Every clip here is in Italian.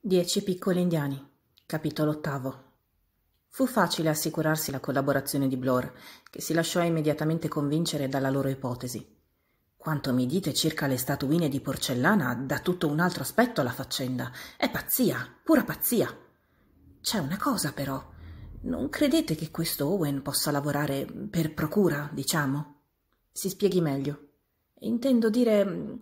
Dieci piccoli indiani. Capitolo ottavo. Fu facile assicurarsi la collaborazione di Blor, che si lasciò immediatamente convincere dalla loro ipotesi. Quanto mi dite circa le statuine di porcellana, dà tutto un altro aspetto alla faccenda. È pazzia, pura pazzia. C'è una cosa però. Non credete che questo Owen possa lavorare per procura, diciamo? Si spieghi meglio. Intendo dire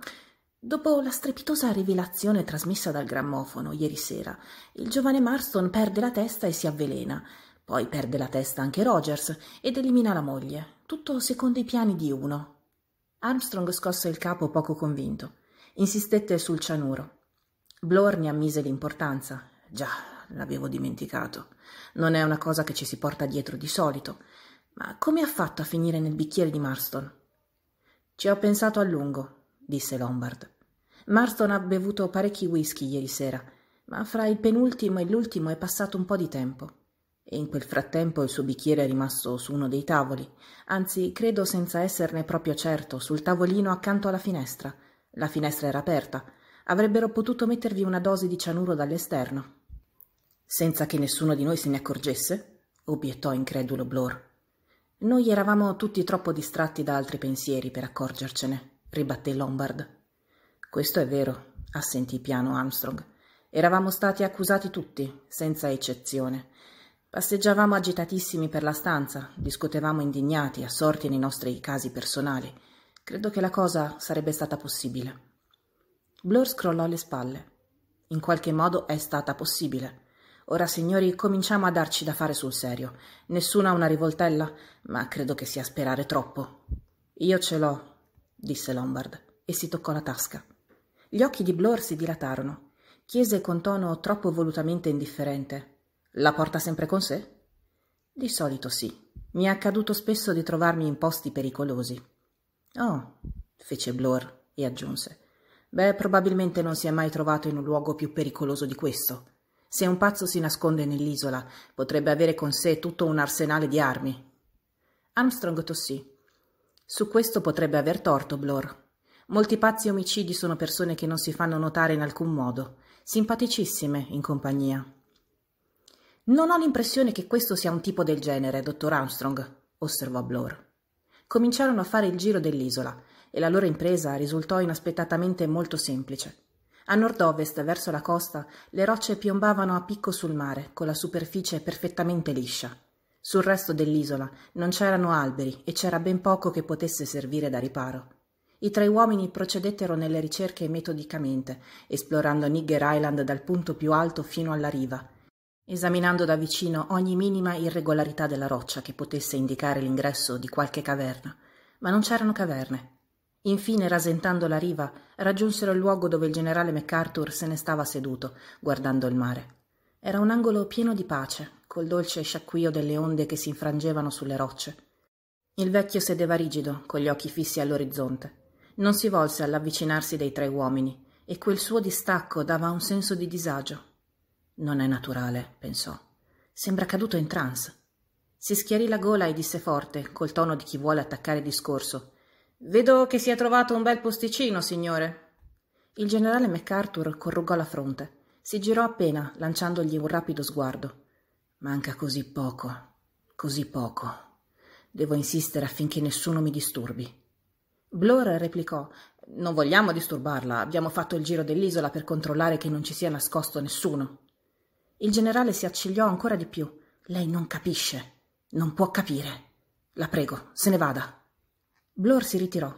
Dopo la strepitosa rivelazione trasmessa dal grammofono ieri sera, il giovane Marston perde la testa e si avvelena. Poi perde la testa anche Rogers ed elimina la moglie, tutto secondo i piani di uno. Armstrong scosse il capo poco convinto. Insistette sul cianuro. Blor ne ammise l'importanza. Già, l'avevo dimenticato. Non è una cosa che ci si porta dietro di solito. Ma come ha fatto a finire nel bicchiere di Marston? Ci ho pensato a lungo, disse Lombard. Marston ha bevuto parecchi whisky ieri sera, ma fra il penultimo e l'ultimo è passato un po' di tempo. E in quel frattempo il suo bicchiere è rimasto su uno dei tavoli, anzi credo senza esserne proprio certo, sul tavolino accanto alla finestra. La finestra era aperta. Avrebbero potuto mettervi una dose di cianuro dall'esterno. Senza che nessuno di noi se ne accorgesse? obiettò incredulo Blor. Noi eravamo tutti troppo distratti da altri pensieri per accorgercene, ribatté Lombard. Questo è vero, assentì piano Armstrong. Eravamo stati accusati tutti, senza eccezione. Passeggiavamo agitatissimi per la stanza, discutevamo indignati, assorti nei nostri casi personali. Credo che la cosa sarebbe stata possibile. Blur scrollò le spalle. In qualche modo è stata possibile. Ora, signori, cominciamo a darci da fare sul serio. Nessuno ha una rivoltella, ma credo che sia sperare troppo. Io ce l'ho, disse Lombard e si toccò la tasca. Gli occhi di Blor si dilatarono. Chiese con tono troppo volutamente indifferente. La porta sempre con sé? Di solito sì. Mi è accaduto spesso di trovarmi in posti pericolosi. Oh, fece Blor e aggiunse. Beh, probabilmente non si è mai trovato in un luogo più pericoloso di questo. Se un pazzo si nasconde nell'isola, potrebbe avere con sé tutto un arsenale di armi. Armstrong tossì. Su questo potrebbe aver torto Blor, Molti pazzi omicidi sono persone che non si fanno notare in alcun modo, simpaticissime in compagnia. Non ho l'impressione che questo sia un tipo del genere, dottor Armstrong, osservò Blore. Cominciarono a fare il giro dell'isola e la loro impresa risultò inaspettatamente molto semplice. A nord-ovest, verso la costa, le rocce piombavano a picco sul mare, con la superficie perfettamente liscia. Sul resto dell'isola non c'erano alberi e c'era ben poco che potesse servire da riparo. I tre uomini procedettero nelle ricerche metodicamente, esplorando Nigger Island dal punto più alto fino alla riva, esaminando da vicino ogni minima irregolarità della roccia che potesse indicare l'ingresso di qualche caverna, ma non c'erano caverne. Infine, rasentando la riva, raggiunsero il luogo dove il generale MacArthur se ne stava seduto, guardando il mare. Era un angolo pieno di pace, col dolce sciacquio delle onde che si infrangevano sulle rocce. Il vecchio sedeva rigido, con gli occhi fissi all'orizzonte. Non si volse all'avvicinarsi dei tre uomini e quel suo distacco dava un senso di disagio. Non è naturale, pensò. Sembra caduto in trance. Si schiarì la gola e disse forte, col tono di chi vuole attaccare discorso. Vedo che si è trovato un bel posticino, signore. Il generale MacArthur corrugò la fronte. Si girò appena, lanciandogli un rapido sguardo. Manca così poco, così poco. Devo insistere affinché nessuno mi disturbi. Blor replicò Non vogliamo disturbarla, abbiamo fatto il giro dell'isola per controllare che non ci sia nascosto nessuno. Il generale si accigliò ancora di più. Lei non capisce, non può capire. La prego, se ne vada. Blur si ritirò.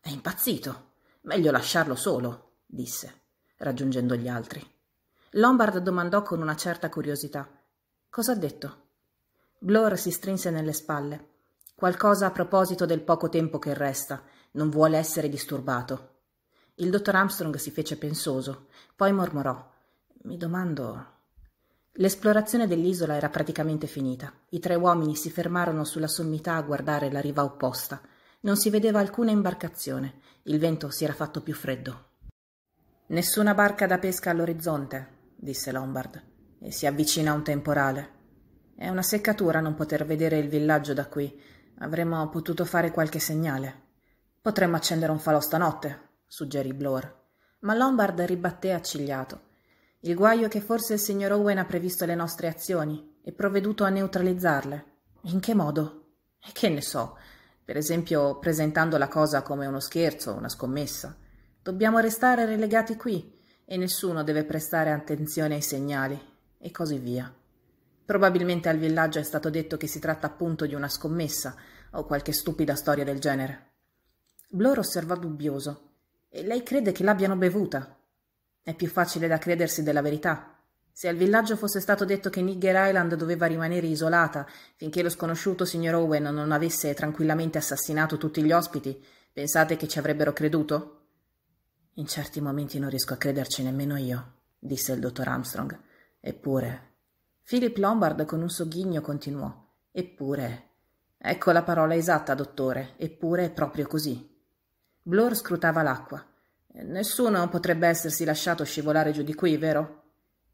È impazzito. Meglio lasciarlo solo, disse, raggiungendo gli altri. Lombard domandò con una certa curiosità. Cosa ha detto? Blur si strinse nelle spalle. Qualcosa a proposito del poco tempo che resta non vuole essere disturbato. Il dottor Armstrong si fece pensoso, poi mormorò. Mi domando. L'esplorazione dell'isola era praticamente finita. I tre uomini si fermarono sulla sommità a guardare la riva opposta. Non si vedeva alcuna imbarcazione. Il vento si era fatto più freddo. Nessuna barca da pesca all'orizzonte, disse Lombard, e si avvicina un temporale. È una seccatura non poter vedere il villaggio da qui. Avremmo potuto fare qualche segnale. Potremmo accendere un falò stanotte, suggerì Blore. Ma Lombard ribatté accigliato. Il guaio è che forse il signor Owen ha previsto le nostre azioni e provveduto a neutralizzarle. In che modo? E che ne so? Per esempio, presentando la cosa come uno scherzo, una scommessa. Dobbiamo restare relegati qui e nessuno deve prestare attenzione ai segnali e così via. Probabilmente al villaggio è stato detto che si tratta appunto di una scommessa o qualche stupida storia del genere. Blore osservò dubbioso. E lei crede che l'abbiano bevuta? È più facile da credersi della verità. Se al villaggio fosse stato detto che Nigger Island doveva rimanere isolata finché lo sconosciuto signor Owen non avesse tranquillamente assassinato tutti gli ospiti, pensate che ci avrebbero creduto? In certi momenti non riesco a crederci nemmeno io, disse il dottor Armstrong. Eppure. Philip Lombard con un sogghigno continuò. Eppure. Ecco la parola esatta, dottore. Eppure è proprio così. Blur scrutava l'acqua. Eh, nessuno potrebbe essersi lasciato scivolare giù di qui, vero?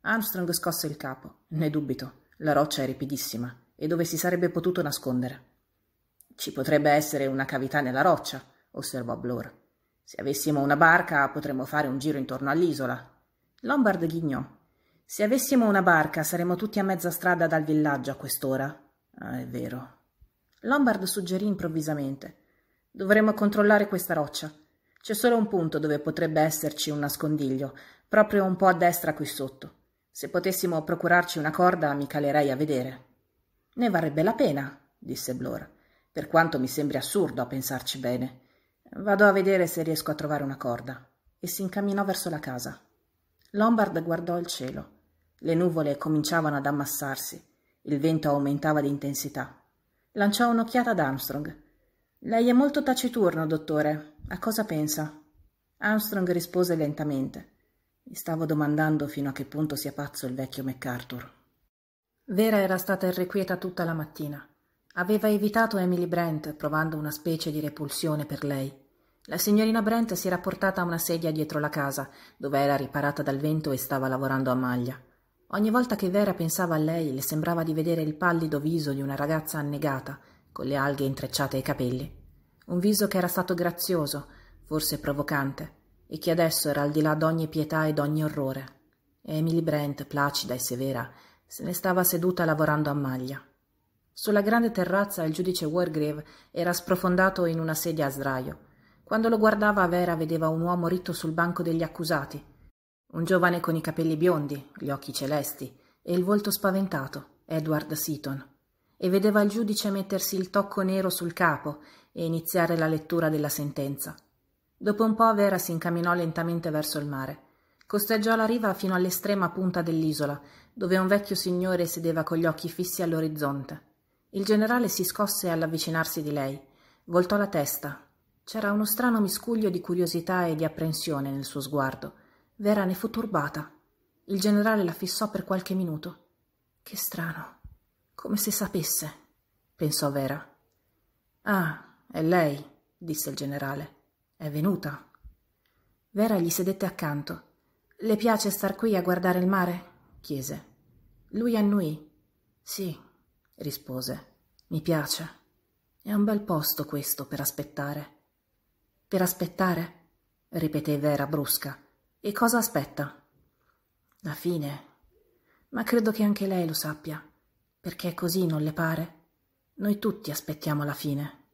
Armstrong scosse il capo. Ne dubito. La roccia è ripidissima e dove si sarebbe potuto nascondere. Ci potrebbe essere una cavità nella roccia, osservò Blur. Se avessimo una barca potremmo fare un giro intorno all'isola. Lombard ghignò. Se avessimo una barca saremmo tutti a mezza strada dal villaggio a quest'ora. Ah, è vero. Lombard suggerì improvvisamente. Dovremmo controllare questa roccia. C'è solo un punto dove potrebbe esserci un nascondiglio, proprio un po' a destra qui sotto. Se potessimo procurarci una corda, mi calerei a vedere. Ne varrebbe la pena, disse Blora, per quanto mi sembri assurdo a pensarci bene. Vado a vedere se riesco a trovare una corda. E si incamminò verso la casa. Lombard guardò il cielo. Le nuvole cominciavano ad ammassarsi. Il vento aumentava di intensità. Lanciò un'occhiata ad Armstrong lei è molto taciturno, dottore. A cosa pensa? Armstrong rispose lentamente. Mi stavo domandando fino a che punto sia pazzo il vecchio MacArthur. Vera era stata irrequieta tutta la mattina. Aveva evitato Emily Brent, provando una specie di repulsione per lei. La signorina Brent si era portata a una sedia dietro la casa, dove era riparata dal vento e stava lavorando a maglia. Ogni volta che Vera pensava a lei, le sembrava di vedere il pallido viso di una ragazza annegata, con le alghe intrecciate ai capelli. Un viso che era stato grazioso, forse provocante, e che adesso era al di là d'ogni pietà e d'ogni orrore. E Emily Brent, placida e severa, se ne stava seduta lavorando a maglia. Sulla grande terrazza il giudice Wargrave era sprofondato in una sedia a sdraio. Quando lo guardava Vera vedeva un uomo ritto sul banco degli accusati, un giovane con i capelli biondi, gli occhi celesti e il volto spaventato, Edward Seaton e vedeva il giudice mettersi il tocco nero sul capo e iniziare la lettura della sentenza. Dopo un po' Vera si incamminò lentamente verso il mare. Costeggiò la riva fino all'estrema punta dell'isola, dove un vecchio signore sedeva con gli occhi fissi all'orizzonte. Il generale si scosse all'avvicinarsi di lei. Voltò la testa. C'era uno strano miscuglio di curiosità e di apprensione nel suo sguardo. Vera ne fu turbata. Il generale la fissò per qualche minuto. Che strano, come se sapesse, pensò Vera. Ah, è lei, disse il generale. È venuta. Vera gli sedette accanto. Le piace star qui a guardare il mare? chiese. Lui annuì. Sì, rispose. Mi piace. È un bel posto questo per aspettare. Per aspettare? ripeté Vera brusca. E cosa aspetta? La fine. Ma credo che anche lei lo sappia. Perché è così, non le pare? Noi tutti aspettiamo la fine.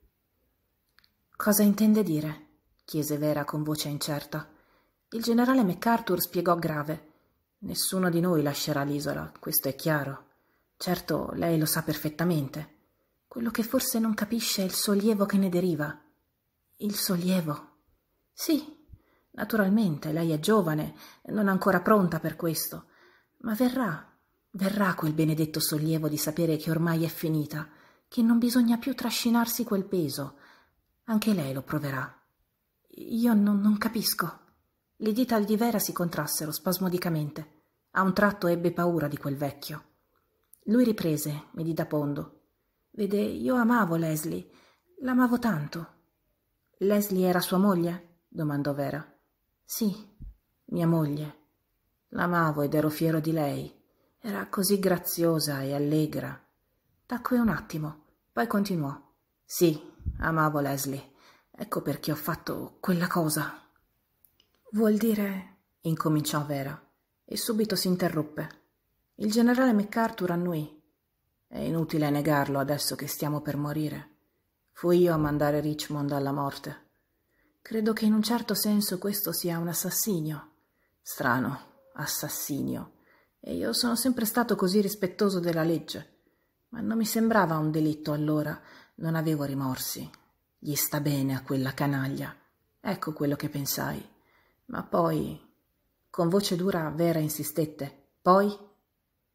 Cosa intende dire? chiese Vera con voce incerta. Il generale MacArthur spiegò grave. Nessuno di noi lascerà l'isola, questo è chiaro. Certo, lei lo sa perfettamente. Quello che forse non capisce è il sollievo che ne deriva. Il sollievo. Sì, naturalmente, lei è giovane, non ancora pronta per questo, ma verrà, Verrà quel benedetto sollievo di sapere che ormai è finita, che non bisogna più trascinarsi quel peso. Anche lei lo proverà. Io non, non capisco. Le dita di Vera si contrassero spasmodicamente. A un tratto ebbe paura di quel vecchio. Lui riprese, meditapondo. Vede, io amavo Leslie. L'amavo tanto. Leslie era sua moglie? domandò Vera. Sì, mia moglie. L'amavo ed ero fiero di lei. Era così graziosa e allegra. Tacque un attimo, poi continuò. Sì, amavo Leslie. Ecco perché ho fatto quella cosa. Vuol dire... incominciò Vera, e subito si interruppe. Il generale MacArthur annui. È inutile negarlo adesso che stiamo per morire. Fui io a mandare Richmond alla morte. Credo che in un certo senso questo sia un assassinio. Strano, assassinio e io sono sempre stato così rispettoso della legge. Ma non mi sembrava un delitto allora, non avevo rimorsi. Gli sta bene a quella canaglia. Ecco quello che pensai. Ma poi... Con voce dura Vera insistette. Poi?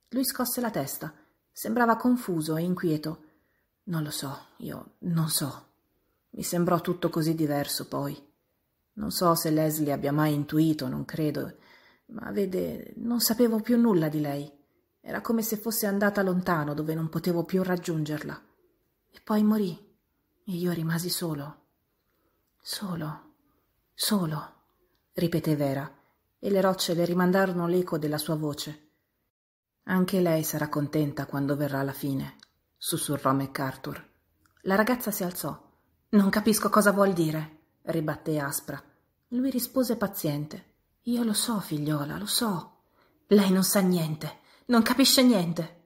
Lui scosse la testa. Sembrava confuso e inquieto. Non lo so, io non so. Mi sembrò tutto così diverso poi. Non so se Leslie abbia mai intuito, non credo, ma vede, non sapevo più nulla di lei. Era come se fosse andata lontano dove non potevo più raggiungerla. E poi morì e io rimasi solo. Solo, solo, ripeté Vera, e le rocce le rimandarono l'eco della sua voce. Anche lei sarà contenta quando verrà la fine, sussurrò MacArthur. La ragazza si alzò. Non capisco cosa vuol dire, ribatté aspra. Lui rispose paziente. Io lo so, figliola, lo so. Lei non sa niente, non capisce niente.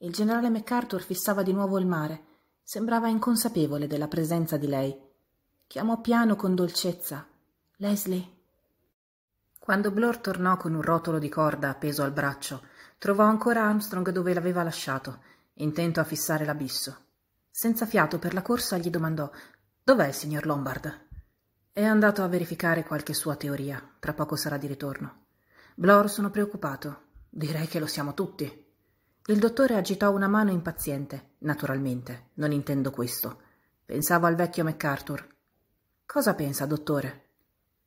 Il generale MacArthur fissava di nuovo il mare. Sembrava inconsapevole della presenza di lei. Chiamò piano con dolcezza. Leslie. Quando Blor tornò con un rotolo di corda appeso al braccio, trovò ancora Armstrong dove l'aveva lasciato, intento a fissare l'abisso. Senza fiato per la corsa gli domandò Dov'è il signor Lombard? È andato a verificare qualche sua teoria. Tra poco sarà di ritorno. Blor, sono preoccupato. Direi che lo siamo tutti. Il dottore agitò una mano impaziente. Naturalmente, non intendo questo. Pensavo al vecchio MacArthur. Cosa pensa, dottore?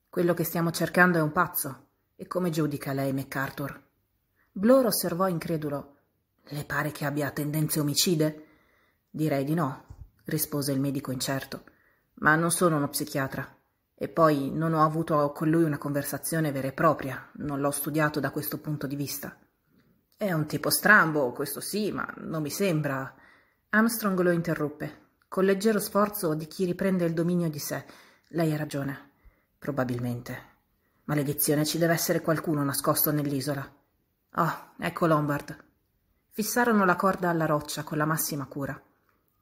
Quello che stiamo cercando è un pazzo. E come giudica lei MacArthur? Blor osservò incredulo. Le pare che abbia tendenze omicide? Direi di no, rispose il medico incerto. Ma non sono uno psichiatra. E poi non ho avuto con lui una conversazione vera e propria, non l'ho studiato da questo punto di vista. È un tipo strambo, questo sì, ma non mi sembra. Armstrong lo interruppe, col leggero sforzo di chi riprende il dominio di sé. Lei ha ragione, probabilmente. Maledizione, ci deve essere qualcuno nascosto nell'isola. Oh, ecco Lombard. Fissarono la corda alla roccia con la massima cura.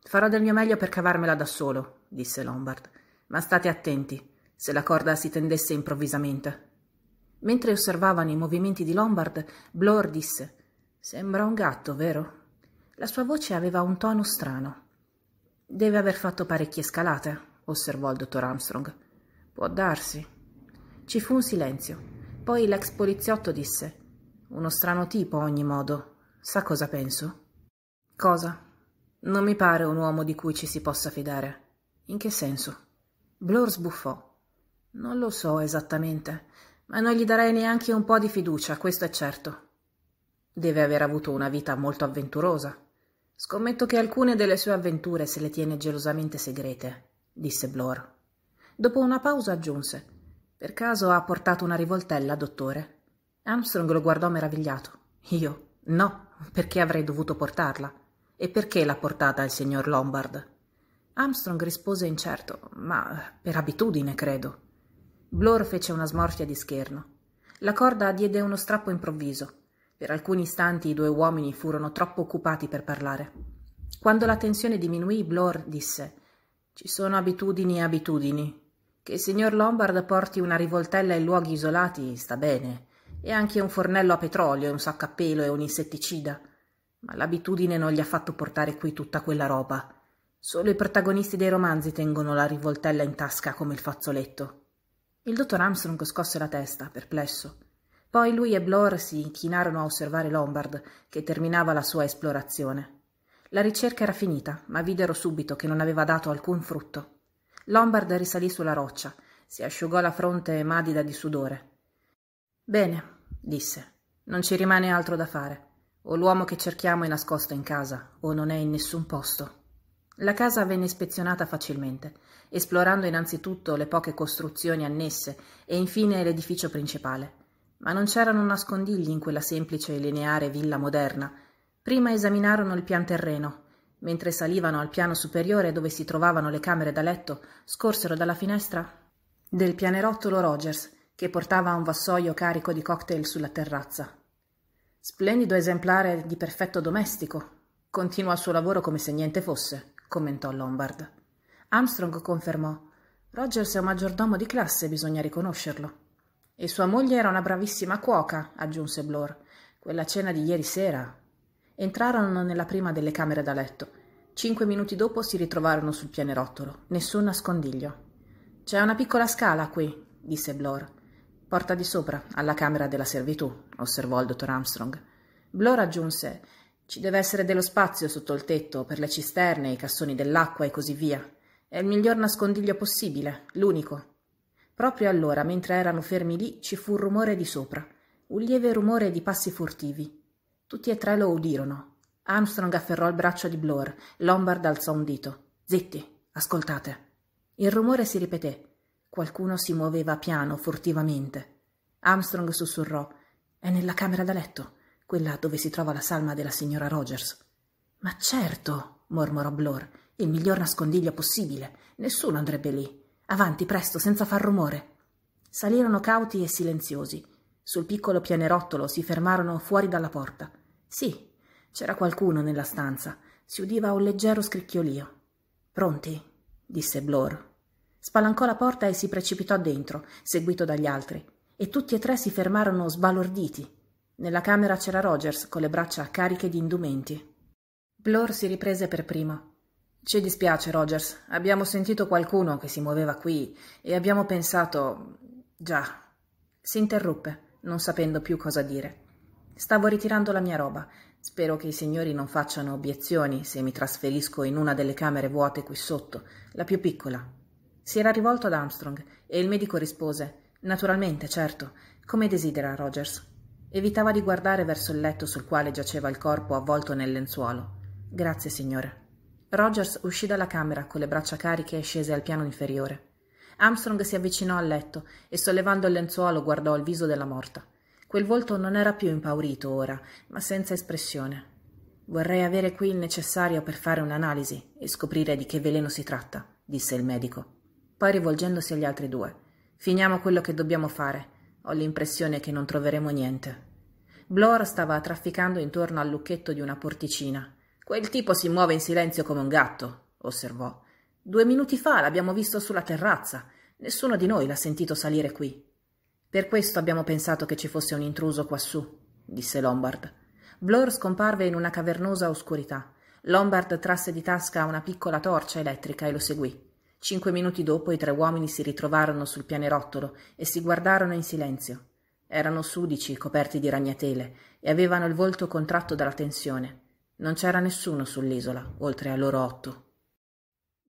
Farò del mio meglio per cavarmela da solo, disse Lombard, ma state attenti se la corda si tendesse improvvisamente. Mentre osservavano i movimenti di Lombard, Blor disse Sembra un gatto, vero? La sua voce aveva un tono strano. Deve aver fatto parecchie scalate, osservò il dottor Armstrong. Può darsi. Ci fu un silenzio. Poi l'ex poliziotto disse Uno strano tipo, a ogni modo. Sa cosa penso? Cosa? Non mi pare un uomo di cui ci si possa fidare. In che senso? Blor sbuffò. Non lo so esattamente, ma non gli darei neanche un po' di fiducia, questo è certo. Deve aver avuto una vita molto avventurosa. Scommetto che alcune delle sue avventure se le tiene gelosamente segrete, disse Blor. Dopo una pausa aggiunse: Per caso ha portato una rivoltella, dottore? Armstrong lo guardò meravigliato. Io? No, perché avrei dovuto portarla. E perché l'ha portata il signor Lombard? Armstrong rispose incerto, ma per abitudine, credo. Blor fece una smorfia di scherno. La corda diede uno strappo improvviso. Per alcuni istanti i due uomini furono troppo occupati per parlare. Quando la tensione diminuì, Blor disse Ci sono abitudini e abitudini. Che il signor Lombard porti una rivoltella in luoghi isolati sta bene, e anche un fornello a petrolio, un sacco a pelo e un insetticida. Ma l'abitudine non gli ha fatto portare qui tutta quella roba. Solo i protagonisti dei romanzi tengono la rivoltella in tasca come il fazzoletto. Il dottor Armstrong scosse la testa, perplesso. Poi lui e Blore si inchinarono a osservare Lombard, che terminava la sua esplorazione. La ricerca era finita, ma videro subito che non aveva dato alcun frutto. Lombard risalì sulla roccia, si asciugò la fronte madida di sudore. Bene, disse, non ci rimane altro da fare. O l'uomo che cerchiamo è nascosto in casa, o non è in nessun posto. La casa venne ispezionata facilmente, esplorando innanzitutto le poche costruzioni annesse e infine l'edificio principale. Ma non c'erano nascondigli in quella semplice e lineare villa moderna. Prima esaminarono il pian terreno. Mentre salivano al piano superiore dove si trovavano le camere da letto, scorsero dalla finestra del pianerottolo Rogers, che portava un vassoio carico di cocktail sulla terrazza. Splendido esemplare di perfetto domestico. Continua il suo lavoro come se niente fosse, commentò Lombard. Armstrong confermò. Rogers è un maggiordomo di classe, bisogna riconoscerlo. E sua moglie era una bravissima cuoca, aggiunse Blore. Quella cena di ieri sera. Entrarono nella prima delle camere da letto. Cinque minuti dopo si ritrovarono sul pianerottolo. Nessun nascondiglio. C'è una piccola scala qui, disse Blore. Porta di sopra, alla camera della servitù, osservò il dottor Armstrong. Blore aggiunse ci deve essere dello spazio sotto il tetto per le cisterne, i cassoni dell'acqua e così via. È il miglior nascondiglio possibile, l'unico. Proprio allora, mentre erano fermi lì, ci fu un rumore di sopra, un lieve rumore di passi furtivi. Tutti e tre lo udirono. Armstrong afferrò il braccio di Blore, Lombard alzò un dito. Zitti, ascoltate. Il rumore si ripeté. Qualcuno si muoveva piano, furtivamente. Armstrong sussurrò. È nella camera da letto quella dove si trova la salma della signora Rogers. Ma certo, mormorò Blor, il miglior nascondiglio possibile. Nessuno andrebbe lì. Avanti, presto, senza far rumore. Salirono cauti e silenziosi. Sul piccolo pianerottolo si fermarono fuori dalla porta. Sì, c'era qualcuno nella stanza. Si udiva un leggero scricchiolio. Pronti? disse Blor. Spalancò la porta e si precipitò dentro, seguito dagli altri, e tutti e tre si fermarono sbalorditi. Nella camera c'era Rogers con le braccia cariche di indumenti. Blor si riprese per primo. Ci dispiace, Rogers. Abbiamo sentito qualcuno che si muoveva qui e abbiamo pensato. Già. Si interruppe, non sapendo più cosa dire. Stavo ritirando la mia roba. Spero che i signori non facciano obiezioni se mi trasferisco in una delle camere vuote qui sotto, la più piccola. Si era rivolto ad Armstrong e il medico rispose: Naturalmente, certo. Come desidera, Rogers. Evitava di guardare verso il letto sul quale giaceva il corpo avvolto nel lenzuolo. Grazie, signore. Rogers uscì dalla camera con le braccia cariche e scese al piano inferiore. Armstrong si avvicinò al letto e sollevando il lenzuolo guardò il viso della morta. Quel volto non era più impaurito ora, ma senza espressione. Vorrei avere qui il necessario per fare un'analisi e scoprire di che veleno si tratta, disse il medico. Poi rivolgendosi agli altri due. Finiamo quello che dobbiamo fare. Ho l'impressione che non troveremo niente. Blor stava trafficando intorno al lucchetto di una porticina. Quel tipo si muove in silenzio come un gatto, osservò. Due minuti fa l'abbiamo visto sulla terrazza. Nessuno di noi l'ha sentito salire qui. Per questo abbiamo pensato che ci fosse un intruso quassù, disse Lombard. Blor scomparve in una cavernosa oscurità. Lombard trasse di tasca una piccola torcia elettrica e lo seguì. Cinque minuti dopo i tre uomini si ritrovarono sul pianerottolo e si guardarono in silenzio. Erano sudici, coperti di ragnatele, e avevano il volto contratto dalla tensione. Non c'era nessuno sull'isola, oltre a loro otto.